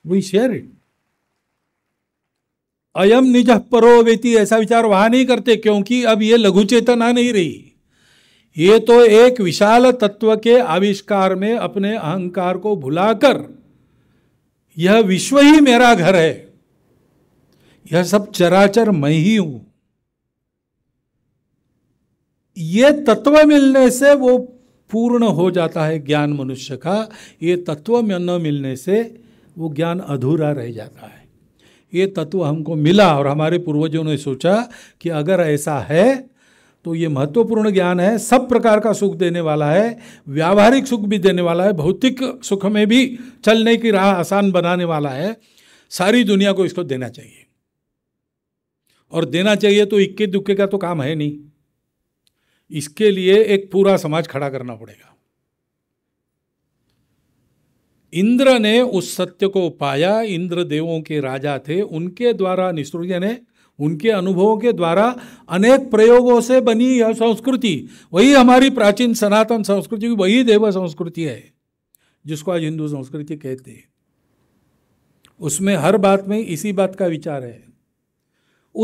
we share it अयम निज परो वेती ऐसा विचार वहां नहीं करते क्योंकि अब ये लघु चेतना नहीं रही ये तो एक विशाल तत्व के आविष्कार में अपने अहंकार को भुलाकर यह विश्व ही मेरा घर है यह सब चराचर मैं ही हूं ये तत्व मिलने से वो पूर्ण हो जाता है ज्ञान मनुष्य का ये तत्व में न मिलने से वो ज्ञान अधूरा रह जाता है ये तत्व हमको मिला और हमारे पूर्वजों ने सोचा कि अगर ऐसा है तो ये महत्वपूर्ण ज्ञान है सब प्रकार का सुख देने वाला है व्यावहारिक सुख भी देने वाला है भौतिक सुख में भी चलने की राह आसान बनाने वाला है सारी दुनिया को इसको देना चाहिए और देना चाहिए तो इक्के दुक्के का तो काम है नहीं इसके लिए एक पूरा समाज खड़ा करना पड़ेगा इंद्र ने उस सत्य को पाया इंद्र देवों के राजा थे उनके द्वारा निष्ठुर्य ने उनके अनुभवों के द्वारा अनेक प्रयोगों से बनी यह संस्कृति वही हमारी प्राचीन सनातन संस्कृति वही देव संस्कृति है जिसको आज हिंदू संस्कृति कहते हैं उसमें हर बात में इसी बात का विचार है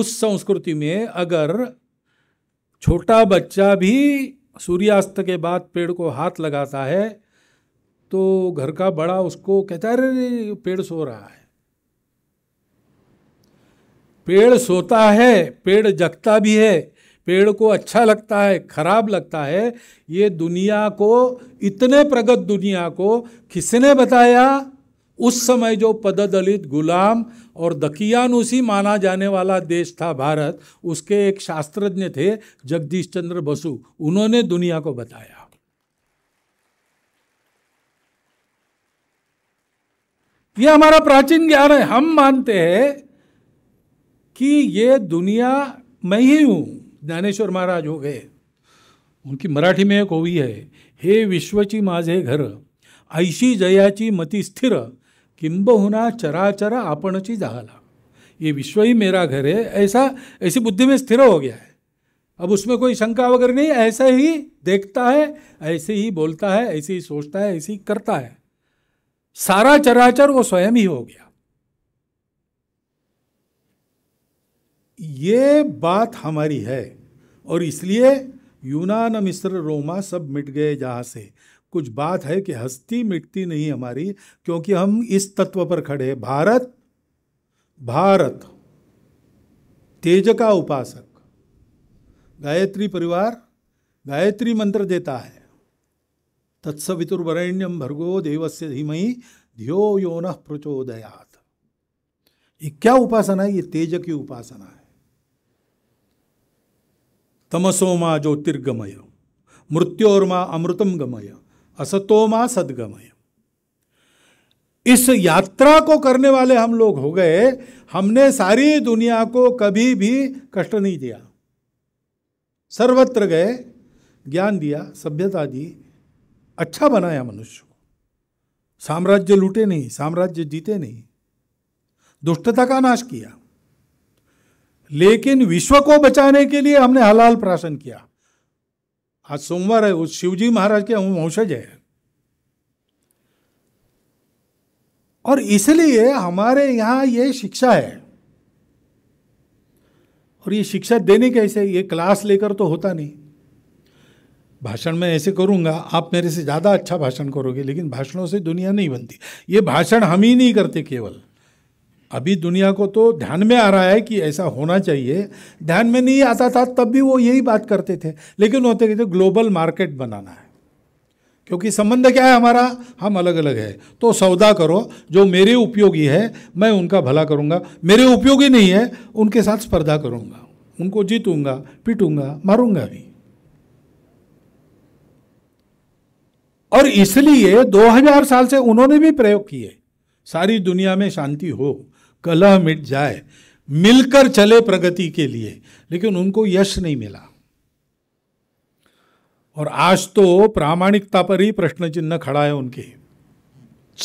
उस संस्कृति में अगर छोटा बच्चा भी सूर्यास्त के बाद पेड़ को हाथ लगाता है तो घर का बड़ा उसको कहता है अरे पेड़ सो रहा है पेड़ सोता है पेड़ जगता भी है पेड़ को अच्छा लगता है खराब लगता है ये दुनिया को इतने प्रगत दुनिया को किसने बताया उस समय जो पद दलित गुलाम और दकियानुषी माना जाने वाला देश था भारत उसके एक शास्त्रज्ञ थे जगदीश चंद्र बसु उन्होंने दुनिया को बताया यह हमारा प्राचीन ज्ञान है हम मानते हैं कि ये दुनिया मैं ही हूँ ज्ञानेश्वर महाराज हो गए उनकी मराठी में एक ओवी है हे विश्वची माझे घर ऐशी जयाची मती स्थिर किंबहुना चराचर आपणची जहाला ये विश्व ही मेरा घर है ऐसा ऐसी बुद्धि में स्थिर हो गया है अब उसमें कोई शंका वगैरह नहीं ऐसे ही देखता है ऐसे ही बोलता है ऐसे ही सोचता है ऐसे ही करता है सारा चराचर वो स्वयं ही हो गया ये बात हमारी है और इसलिए यूनान मिस्र रोमा सब मिट गए जहाँ से कुछ बात है कि हस्ती मिटती नहीं हमारी क्योंकि हम इस तत्व पर खड़े हैं भारत भारत तेज का उपासक गायत्री परिवार गायत्री मंत्र देता है तत्सवितुर्वरेण्यम भर्गो देवस्य धीमही धियो यो न प्रचोदयात ये क्या उपासना है ये तेज की उपासना है तमसोमा ज्योतिर्गमय मृत्योर्मा अमृतम गमय असतोमा सदगमय इस यात्रा को करने वाले हम लोग हो गए हमने सारी दुनिया को कभी भी कष्ट नहीं दिया सर्वत्र गए ज्ञान दिया सभ्यता दी अच्छा बनाया मनुष्य को साम्राज्य लूटे नहीं साम्राज्य जीते नहीं दुष्टता का नाश किया लेकिन विश्व को बचाने के लिए हमने हलाल प्राशन किया आज सोमवार है उस शिवजी महाराज के हम वंशज है और इसलिए हमारे यहां ये शिक्षा है और ये शिक्षा देने कैसे ये क्लास लेकर तो होता नहीं भाषण में ऐसे करूंगा आप मेरे से ज़्यादा अच्छा भाषण करोगे लेकिन भाषणों से दुनिया नहीं बनती ये भाषण हम ही नहीं करते केवल अभी दुनिया को तो ध्यान में आ रहा है कि ऐसा होना चाहिए ध्यान में नहीं आता था तब भी वो यही बात करते थे लेकिन होते कहते ग्लोबल मार्केट बनाना है क्योंकि संबंध क्या है हमारा हम अलग अलग है तो सौदा करो जो मेरे उपयोगी है मैं उनका भला करूँगा मेरे उपयोगी नहीं है उनके साथ स्पर्धा करूँगा उनको जीतूंगा पीटूंगा मारूंगा भी और इसलिए 2000 साल से उन्होंने भी प्रयोग किए सारी दुनिया में शांति हो कलह मिट जाए मिलकर चले प्रगति के लिए लेकिन उनको यश नहीं मिला और आज तो प्रामाणिकता पर ही प्रश्न चिन्ह खड़ा है उनके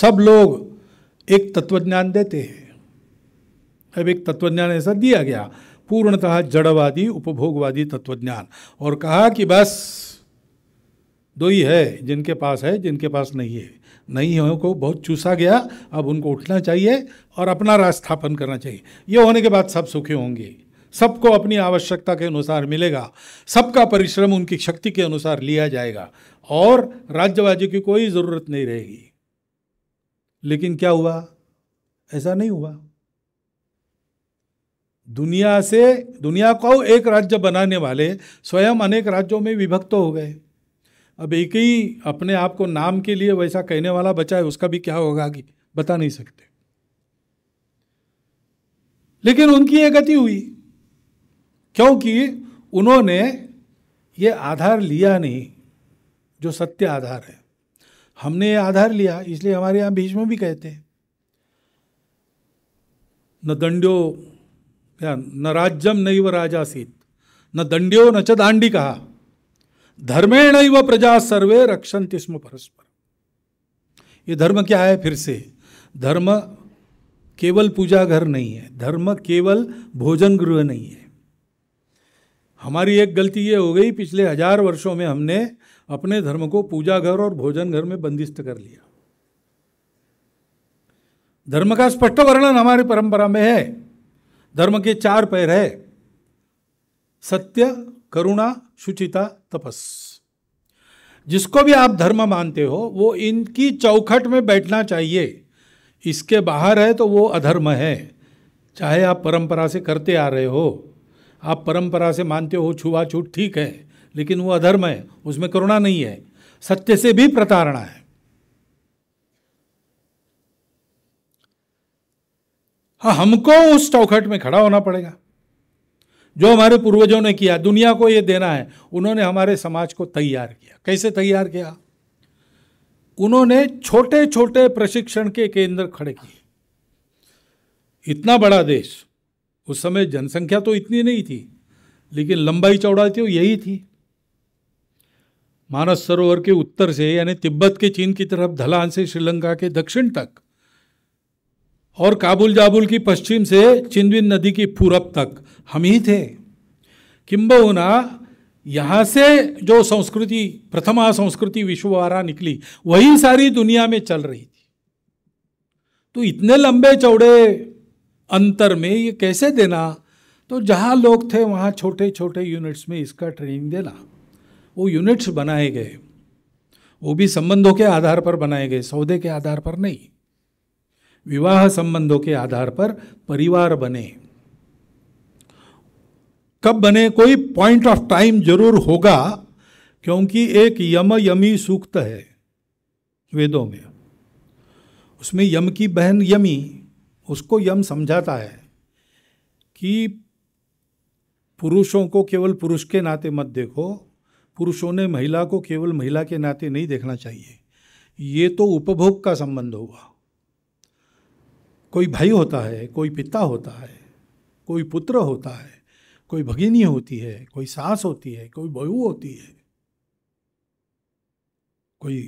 सब लोग एक तत्वज्ञान देते हैं अब एक तत्वज्ञान ऐसा दिया गया पूर्णतः जड़वादी उपभोगवादी तत्वज्ञान और कहा कि बस दो ही है जिनके पास है जिनके पास नहीं है नहीं हो को बहुत चूसा गया अब उनको उठना चाहिए और अपना राज स्थापन करना चाहिए ये होने के बाद सब सुखी होंगे सबको अपनी आवश्यकता के अनुसार मिलेगा सबका परिश्रम उनकी शक्ति के अनुसार लिया जाएगा और राज्यवाजी की कोई ज़रूरत नहीं रहेगी लेकिन क्या हुआ ऐसा नहीं हुआ दुनिया से दुनिया को एक राज्य बनाने वाले स्वयं अनेक राज्यों में विभक्त हो गए अब एक ही अपने आप को नाम के लिए वैसा कहने वाला बचा है उसका भी क्या होगा कि बता नहीं सकते लेकिन उनकी यह गति हुई क्योंकि उन्होंने ये आधार लिया नहीं जो सत्य आधार है हमने ये आधार लिया इसलिए हमारे यहां भीष्म भी कहते हैं न दंड्यो या न राज्यम नहीं व सीत न दंड्यो न च दांडी कहा धर्मेण व प्रजा सर्वे रक्षंति स्म परस्पर ये धर्म क्या है फिर से धर्म केवल पूजा घर नहीं है धर्म केवल भोजन गृह नहीं है हमारी एक गलती ये हो गई पिछले हजार वर्षों में हमने अपने धर्म को पूजा घर और भोजन घर में बंदिस्त कर लिया धर्म का स्पष्ट वर्णन हमारी परंपरा में है धर्म के चार पैर है सत्य करुणा शुचिता तपस जिसको भी आप धर्म मानते हो वो इनकी चौखट में बैठना चाहिए इसके बाहर है तो वो अधर्म है चाहे आप परंपरा से करते आ रहे हो आप परंपरा से मानते हो छुआछूत ठीक है लेकिन वो अधर्म है उसमें करुणा नहीं है सत्य से भी प्रताड़ना है हाँ हमको उस चौखट में खड़ा होना पड़ेगा जो हमारे पूर्वजों ने किया दुनिया को ये देना है उन्होंने हमारे समाज को तैयार किया कैसे तैयार किया उन्होंने छोटे छोटे प्रशिक्षण के केंद्र खड़े किए इतना बड़ा देश उस समय जनसंख्या तो इतनी नहीं थी लेकिन लंबाई चौड़ाई थी तो यही थी मानस सरोवर के उत्तर से यानी तिब्बत के चीन की तरफ धलान से श्रीलंका के दक्षिण तक और काबुल जाबुल की पश्चिम से चिंदविन नदी की पूरब तक हम ही थे किम्बहुना यहाँ से जो संस्कृति प्रथमा संस्कृति विश्ववारा निकली वही सारी दुनिया में चल रही थी तो इतने लंबे चौड़े अंतर में ये कैसे देना तो जहाँ लोग थे वहाँ छोटे छोटे यूनिट्स में इसका ट्रेनिंग देना वो यूनिट्स बनाए गए वो भी संबंधों के आधार पर बनाए गए सौदे के आधार पर नहीं विवाह संबंधों के आधार पर परिवार बने कब बने कोई पॉइंट ऑफ टाइम जरूर होगा क्योंकि एक यम यमी सूक्त है वेदों में उसमें यम की बहन यमी उसको यम समझाता है कि पुरुषों को केवल पुरुष के नाते मत देखो पुरुषों ने महिला को केवल महिला के नाते नहीं देखना चाहिए ये तो उपभोग का संबंध हुआ कोई भाई होता है कोई पिता होता है कोई पुत्र होता है कोई भगिनी होती है कोई सास होती है कोई बहू होती है कोई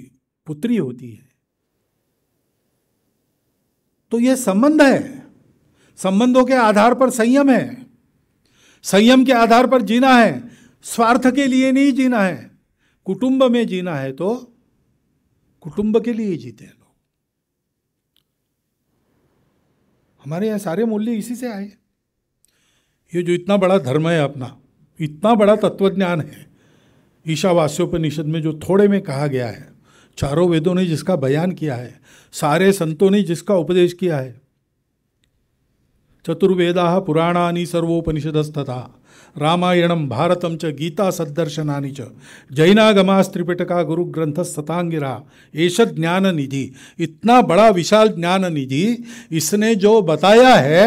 पुत्री होती है तो यह संबंध है संबंधों के आधार पर संयम है संयम के आधार पर जीना है स्वार्थ के लिए नहीं जीना है कुटुंब में जीना है तो कुटुंब के लिए जीते हैं हमारे यहाँ सारे मूल्य इसी से आए ये जो इतना बड़ा धर्म है अपना इतना बड़ा तत्वज्ञान है ईशावास्योपनिषद में जो थोड़े में कहा गया है चारों वेदों ने जिसका बयान किया है सारे संतों ने जिसका उपदेश किया है चतुर्वेदा पुराणानि सर्वोपनिषदस्तथा రామాయణం భారతం చ గీతా चैनागमा చ జైనాగమాస్త్రిపిటకా గురుగ్రంథ सतांगिरा ऐश ज्ञान निधि इतना बड़ा विशाल ज्ञान निधि इसने जो बताया है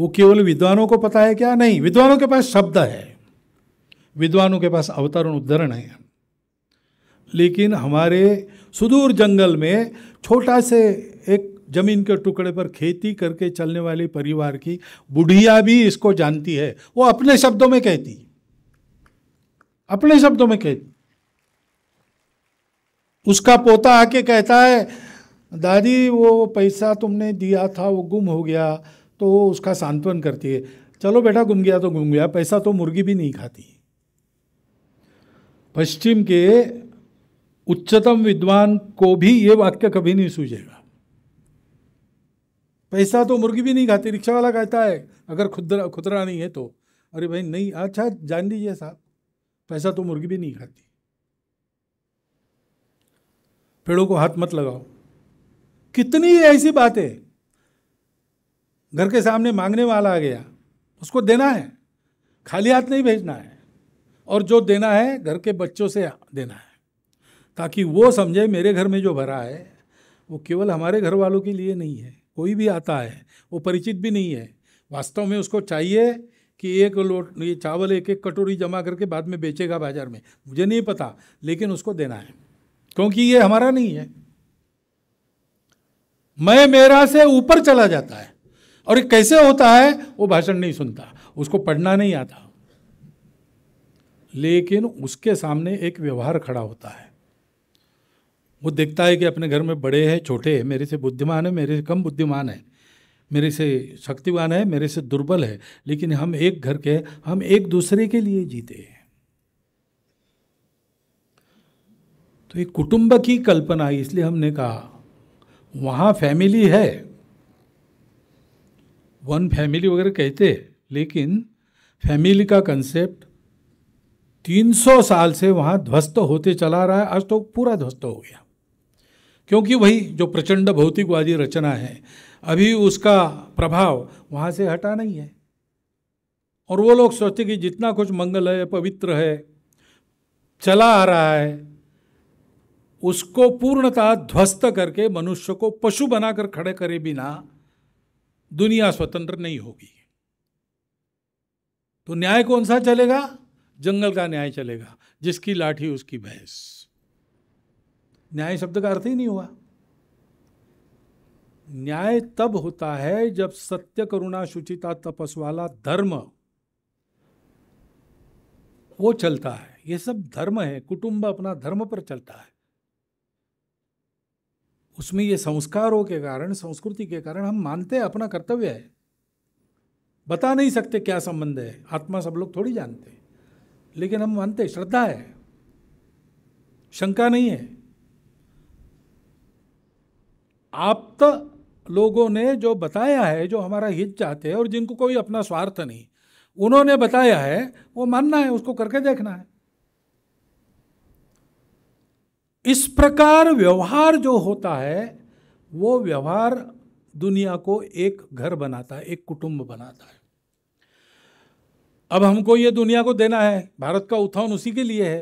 वो केवल विद्वानों को पता है क्या नहीं विद्वानों के पास शब्द है विद्वानों के पास अवतरण उद्धरण है लेकिन हमारे सुदूर जंगल में छोटा से एक जमीन के टुकड़े पर खेती करके चलने वाले परिवार की बुढ़िया भी इसको जानती है वो अपने शब्दों में कहती अपने शब्दों में कहती उसका पोता आके कहता है दादी वो पैसा तुमने दिया था वो गुम हो गया तो उसका सांत्वन करती है चलो बेटा गुम गया तो गुम गया पैसा तो मुर्गी भी नहीं खाती पश्चिम के उच्चतम विद्वान को भी ये वाक्य कभी नहीं सूझेगा पैसा तो मुर्गी भी नहीं खाती रिक्शा वाला कहता है अगर खुदरा खुदरा नहीं है तो अरे भाई नहीं अच्छा जान लीजिए साहब पैसा तो मुर्गी भी नहीं खाती पेड़ों को हाथ मत लगाओ कितनी ऐसी बातें घर के सामने मांगने वाला आ गया उसको देना है खाली हाथ नहीं भेजना है और जो देना है घर के बच्चों से देना है ताकि वो समझे मेरे घर में जो भरा है वो केवल हमारे घर वालों के लिए नहीं है कोई भी आता है वो परिचित भी नहीं है वास्तव में उसको चाहिए कि एक लोट ये चावल एक एक कटोरी जमा करके बाद में बेचेगा बाजार में मुझे नहीं पता लेकिन उसको देना है क्योंकि ये हमारा नहीं है मैं मेरा से ऊपर चला जाता है और ये कैसे होता है वो भाषण नहीं सुनता उसको पढ़ना नहीं आता लेकिन उसके सामने एक व्यवहार खड़ा होता है वो देखता है कि अपने घर में बड़े हैं छोटे हैं मेरे से बुद्धिमान है मेरे से कम बुद्धिमान है मेरे से शक्तिवान है मेरे से दुर्बल है लेकिन हम एक घर के हम एक दूसरे के लिए जीते हैं तो ये कुटुंब की कल्पना है इसलिए हमने कहा वहाँ फैमिली है वन फैमिली वगैरह कहते लेकिन फैमिली का कंसेप्ट 300 साल से वहाँ ध्वस्त होते चला रहा है आज तो पूरा ध्वस्त हो गया क्योंकि वही जो प्रचंड भौतिकवादी रचना है अभी उसका प्रभाव वहाँ से हटा नहीं है और वो लोग सोचते कि जितना कुछ मंगल है पवित्र है चला आ रहा है उसको पूर्णतः ध्वस्त करके मनुष्य को पशु बनाकर खड़े करे बिना दुनिया स्वतंत्र नहीं होगी तो न्याय कौन सा चलेगा जंगल का न्याय चलेगा जिसकी लाठी उसकी भैंस न्याय शब्द का अर्थ ही नहीं हुआ न्याय तब होता है जब सत्य करुणा शुचिता तपस वाला धर्म वो चलता है ये सब धर्म है कुटुंब अपना धर्म पर चलता है उसमें ये संस्कारों के कारण संस्कृति के कारण हम मानते हैं अपना कर्तव्य है बता नहीं सकते क्या संबंध है आत्मा सब लोग थोड़ी जानते लेकिन हम मानते श्रद्धा है शंका नहीं है आप तो लोगों ने जो बताया है जो हमारा हित चाहते हैं और जिनको कोई अपना स्वार्थ नहीं उन्होंने बताया है वो मानना है उसको करके देखना है इस प्रकार व्यवहार जो होता है वो व्यवहार दुनिया को एक घर बनाता है एक कुटुंब बनाता है अब हमको ये दुनिया को देना है भारत का उत्थान उसी के लिए है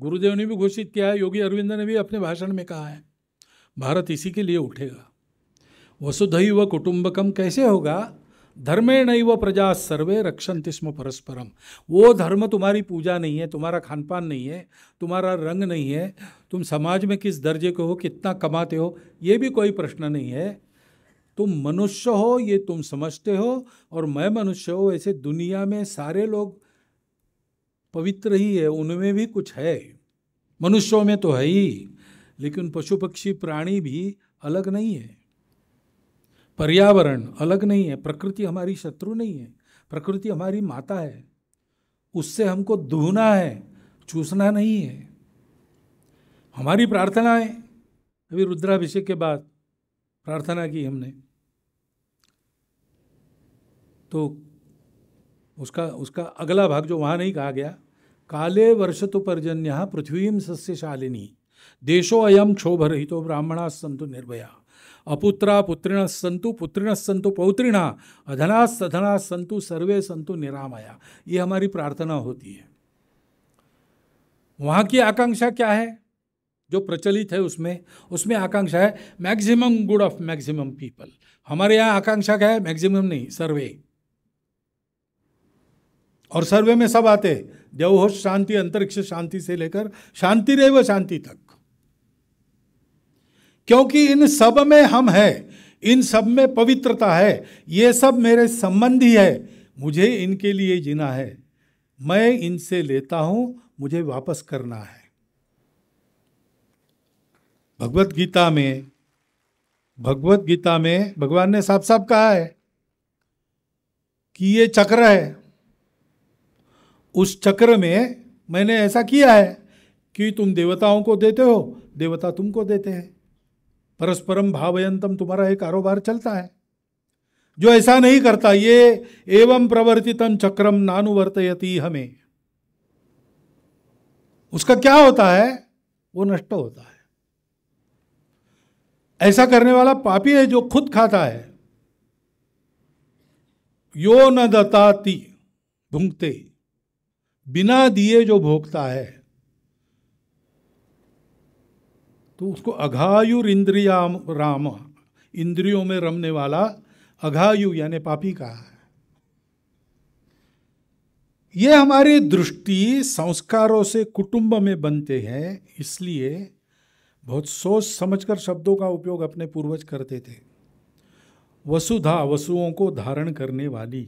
गुरुदेव ने भी घोषित किया है योगी अरविंद ने भी अपने भाषण में कहा है भारत इसी के लिए उठेगा वसुधैव कुटुंबकम कैसे होगा धर्मे नहीं व प्रजा सर्वे रक्षण तिस्म परस्परम वो धर्म तुम्हारी पूजा नहीं है तुम्हारा खान पान नहीं है तुम्हारा रंग नहीं है तुम समाज में किस दर्जे के हो कितना कमाते हो ये भी कोई प्रश्न नहीं है तुम मनुष्य हो ये तुम समझते हो और मैं मनुष्य हो ऐसे दुनिया में सारे लोग पवित्र ही है उनमें भी कुछ है मनुष्यों में तो है ही लेकिन पशु पक्षी प्राणी भी अलग नहीं है पर्यावरण अलग नहीं है प्रकृति हमारी शत्रु नहीं है प्रकृति हमारी माता है उससे हमको दूहना है चूसना नहीं है हमारी प्रार्थना है अभी रुद्राभिषेक के बाद प्रार्थना की हमने तो उसका उसका अगला भाग जो वहाँ नहीं कहा गया काले वर्ष तो पर्जन्य पृथ्वी सस्य सस्यशालिनी देशो अयम क्षोभ रहित तो ब्राह्मणा संतु निर्भया अपुत्रा पुत्रिण संतु पुत्रिण संतु पौत्रिणा अधना सधना संतु सर्वे संतु निरामया ये हमारी प्रार्थना होती है वहाँ की आकांक्षा क्या है जो प्रचलित है उसमें उसमें आकांक्षा है maximum good of maximum people हमारे यहाँ आकांक्षा क्या है मैक्सिमम नहीं सर्वे और सर्वे में सब आते देवहोश शांति अंतरिक्ष शांति से लेकर शांति रेव शांति तक क्योंकि इन सब में हम हैं इन सब में पवित्रता है ये सब मेरे संबंधी है मुझे इनके लिए जीना है मैं इनसे लेता हूं मुझे वापस करना है भगवत गीता में भगवत गीता में भगवान ने साफ साफ कहा है कि ये चक्र है उस चक्र में मैंने ऐसा किया है कि तुम देवताओं को देते हो देवता तुमको देते हैं परस्परम भावयंतम तुम्हारा एक कारोबार चलता है जो ऐसा नहीं करता ये एवं प्रवर्तितम चक्रम नानुवर्तयती हमें उसका क्या होता है वो नष्ट होता है ऐसा करने वाला पापी है जो खुद खाता है यो न दताती भूंगते बिना दिए जो भोगता है तो उसको अघायुर इंद्रिया राम इंद्रियों में रमने वाला अघायु यानी पापी कहा है ये हमारी दृष्टि संस्कारों से कुटुंब में बनते हैं इसलिए बहुत सोच समझकर शब्दों का उपयोग अपने पूर्वज करते थे वसुधा वसुओं को धारण करने वाली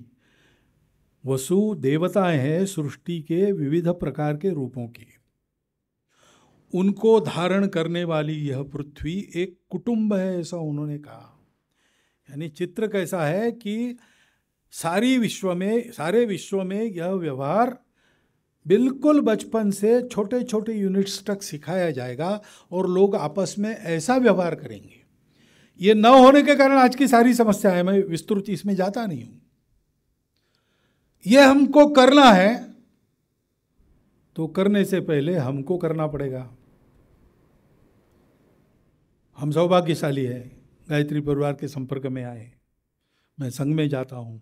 वसु देवताएं हैं सृष्टि के विविध प्रकार के रूपों की उनको धारण करने वाली यह पृथ्वी एक कुटुंब है ऐसा उन्होंने कहा यानी चित्र कैसा है कि सारी विश्व में सारे विश्व में यह व्यवहार बिल्कुल बचपन से छोटे छोटे यूनिट्स तक सिखाया जाएगा और लोग आपस में ऐसा व्यवहार करेंगे ये न होने के कारण आज की सारी समस्या है मैं विस्तृत इसमें जाता नहीं हूं यह हमको करना है तो करने से पहले हमको करना पड़ेगा हम सौभाग्यशाली हैं गायत्री परिवार के संपर्क में आए मैं संघ में जाता हूँ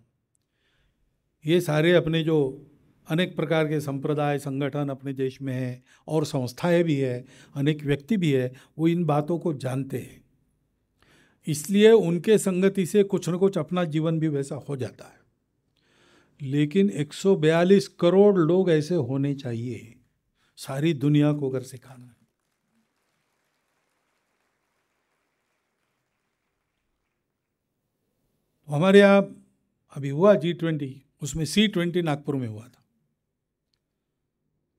ये सारे अपने जो अनेक प्रकार के संप्रदाय संगठन अपने देश में हैं और संस्थाएं भी है अनेक व्यक्ति भी है वो इन बातों को जानते हैं इसलिए उनके संगति से कुछ न कुछ अपना जीवन भी वैसा हो जाता है लेकिन 142 करोड़ लोग ऐसे होने चाहिए सारी दुनिया को अगर सिखाना है हमारे यहाँ अभी हुआ जी ट्वेंटी उसमें सी ट्वेंटी नागपुर में हुआ था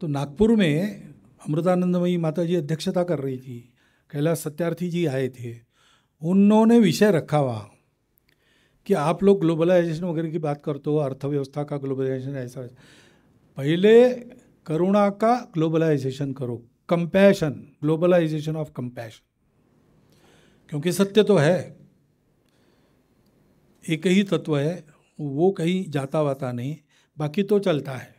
तो नागपुर में अमृतानंदमयी माता जी अध्यक्षता कर रही थी कैलाश सत्यार्थी जी आए थे उन्होंने विषय रखा हुआ कि आप लोग ग्लोबलाइजेशन वगैरह की बात करते हो अर्थव्यवस्था का ग्लोबलाइजेशन ऐसा पहले करुणा का ग्लोबलाइजेशन करो कंपैशन ग्लोबलाइजेशन ऑफ कंपैशन क्योंकि सत्य तो है एक ही तत्व है वो कहीं जाता वाता नहीं बाकी तो चलता है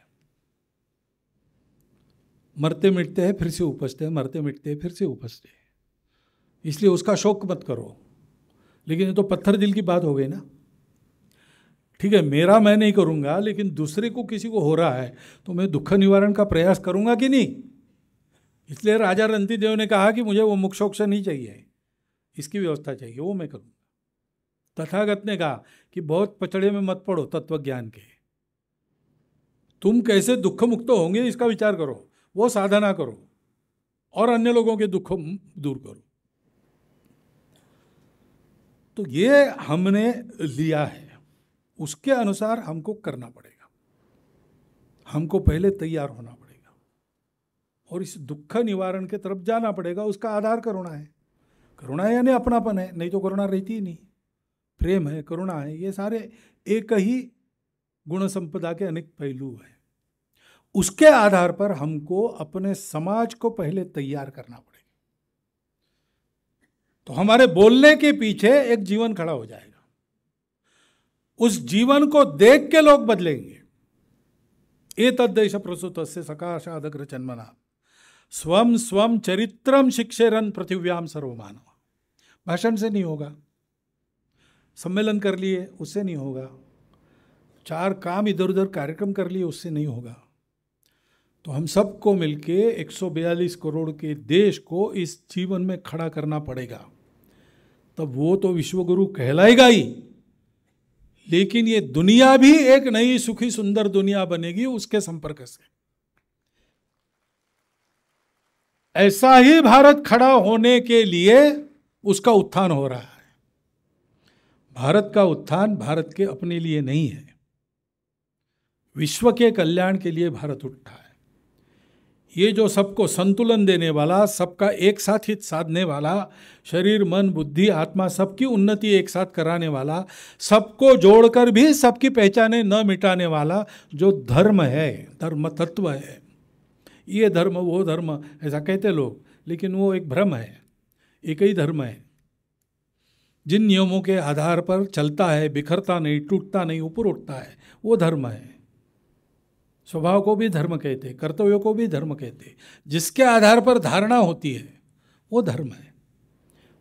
मरते मिटते हैं फिर से उपजते हैं मरते मिटते हैं फिर से उपजते हैं इसलिए उसका शोक मत करो लेकिन ये तो पत्थर दिल की बात हो गई ना ठीक है मेरा मैं नहीं करूँगा लेकिन दूसरे को किसी को हो रहा है तो मैं दुख निवारण का प्रयास करूँगा कि नहीं इसलिए राजा रणती देव ने कहा कि मुझे वो मुख शोक से नहीं चाहिए इसकी व्यवस्था चाहिए वो मैं करूँगा तथागत ने कहा कि बहुत पचड़े में मत पड़ो तत्व ज्ञान के तुम कैसे दुख मुक्त होंगे इसका विचार करो वो साधना करो और अन्य लोगों के दुख दूर करो तो ये हमने लिया है उसके अनुसार हमको करना पड़ेगा हमको पहले तैयार होना पड़ेगा और इस दुख निवारण के तरफ जाना पड़ेगा उसका आधार करुणा है करुणा यानी अपनापन है नहीं तो करुणा रहती ही नहीं प्रेम है करुणा है ये सारे एक ही गुण संपदा के अनेक पहलू हैं उसके आधार पर हमको अपने समाज को पहले तैयार करना पड़ेगा तो हमारे बोलने के पीछे एक जीवन खड़ा हो जाएगा उस जीवन को देख के लोग बदलेंगे ए तद्देश प्रसुत से सकाशादग्र जन्मना स्वम स्वम चरित्रम शिक्षे रन पृथिव्याम सर्वमान भाषण से नहीं होगा सम्मेलन कर लिए उससे नहीं होगा चार काम इधर उधर कार्यक्रम कर लिए उससे नहीं होगा तो हम सबको मिलके 142 करोड़ के देश को इस जीवन में खड़ा करना पड़ेगा तब वो तो विश्वगुरु कहलाएगा ही लेकिन ये दुनिया भी एक नई सुखी सुंदर दुनिया बनेगी उसके संपर्क से ऐसा ही भारत खड़ा होने के लिए उसका उत्थान हो रहा है भारत का उत्थान भारत के अपने लिए नहीं है विश्व के कल्याण के लिए भारत उठा है ये जो सबको संतुलन देने वाला सबका एक साथ हित साधने वाला शरीर मन बुद्धि आत्मा सबकी उन्नति एक साथ कराने वाला सबको जोड़कर भी सबकी पहचाने न मिटाने वाला जो धर्म है धर्म तत्व है ये धर्म वो धर्म ऐसा कहते लोग लेकिन वो एक भ्रम है एक ही धर्म है जिन नियमों के आधार पर चलता है बिखरता नहीं टूटता नहीं ऊपर उठता है वो धर्म है स्वभाव को भी धर्म कहते कर्तव्य को भी धर्म कहते जिसके आधार पर धारणा होती है वो धर्म है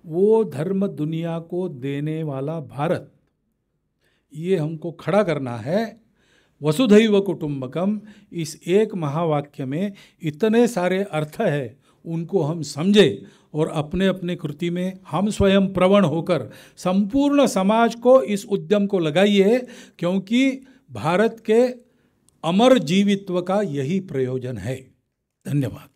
वो धर्म दुनिया को देने वाला भारत ये हमको खड़ा करना है वसुधैव कुटुंबकम इस एक महावाक्य में इतने सारे अर्थ है उनको हम समझें और अपने अपने कृति में हम स्वयं प्रवण होकर संपूर्ण समाज को इस उद्यम को लगाइए क्योंकि भारत के अमर जीवित्व का यही प्रयोजन है धन्यवाद